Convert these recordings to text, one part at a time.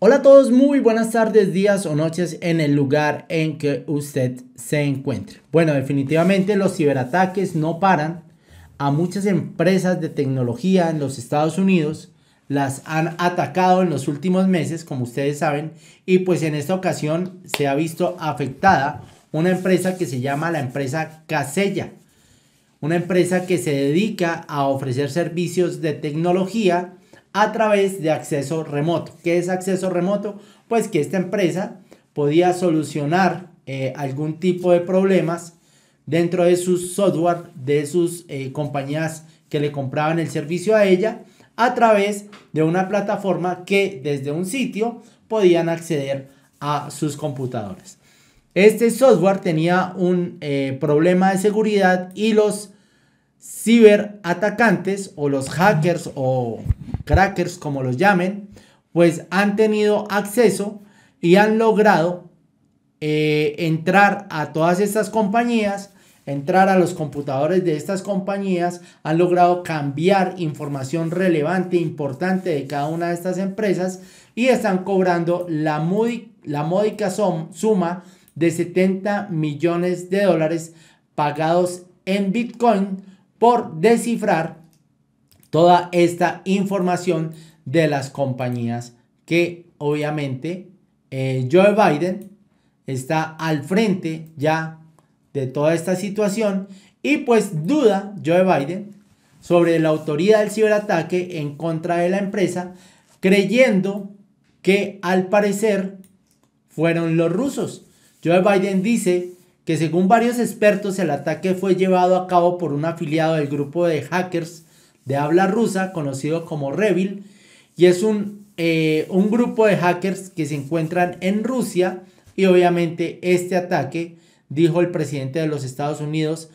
Hola a todos, muy buenas tardes, días o noches en el lugar en que usted se encuentre. Bueno, definitivamente los ciberataques no paran. A muchas empresas de tecnología en los Estados Unidos las han atacado en los últimos meses, como ustedes saben, y pues en esta ocasión se ha visto afectada una empresa que se llama la empresa Casella, una empresa que se dedica a ofrecer servicios de tecnología a través de acceso remoto. ¿Qué es acceso remoto? Pues que esta empresa podía solucionar eh, algún tipo de problemas dentro de su software, de sus eh, compañías que le compraban el servicio a ella, a través de una plataforma que desde un sitio podían acceder a sus computadores. Este software tenía un eh, problema de seguridad y los ciberatacantes o los hackers o crackers como los llamen, pues han tenido acceso y han logrado eh, entrar a todas estas compañías, entrar a los computadores de estas compañías, han logrado cambiar información relevante, importante de cada una de estas empresas y están cobrando la, muy, la módica suma de 70 millones de dólares pagados en Bitcoin por descifrar toda esta información de las compañías que obviamente eh, Joe Biden está al frente ya de toda esta situación y pues duda Joe Biden sobre la autoridad del ciberataque en contra de la empresa, creyendo que al parecer fueron los rusos. Joe Biden dice que según varios expertos el ataque fue llevado a cabo por un afiliado del grupo de hackers de habla rusa conocido como Revil y es un, eh, un grupo de hackers que se encuentran en Rusia y obviamente este ataque, dijo el presidente de los Estados Unidos,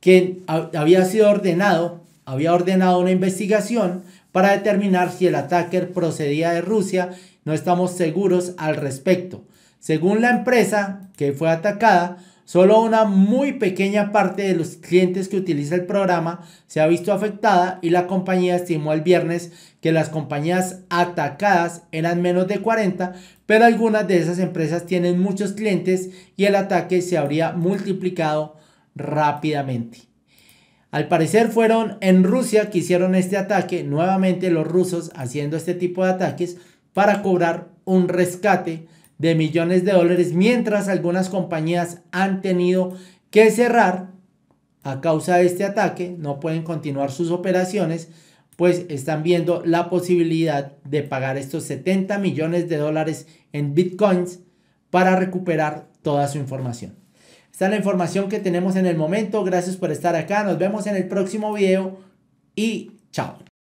que había sido ordenado, había ordenado una investigación para determinar si el ataque procedía de Rusia, no estamos seguros al respecto. Según la empresa que fue atacada, Solo una muy pequeña parte de los clientes que utiliza el programa se ha visto afectada y la compañía estimó el viernes que las compañías atacadas eran menos de 40, pero algunas de esas empresas tienen muchos clientes y el ataque se habría multiplicado rápidamente. Al parecer fueron en Rusia que hicieron este ataque, nuevamente los rusos haciendo este tipo de ataques para cobrar un rescate de millones de dólares, mientras algunas compañías han tenido que cerrar a causa de este ataque, no pueden continuar sus operaciones, pues están viendo la posibilidad de pagar estos 70 millones de dólares en bitcoins para recuperar toda su información. Esta es la información que tenemos en el momento. Gracias por estar acá. Nos vemos en el próximo video y chao.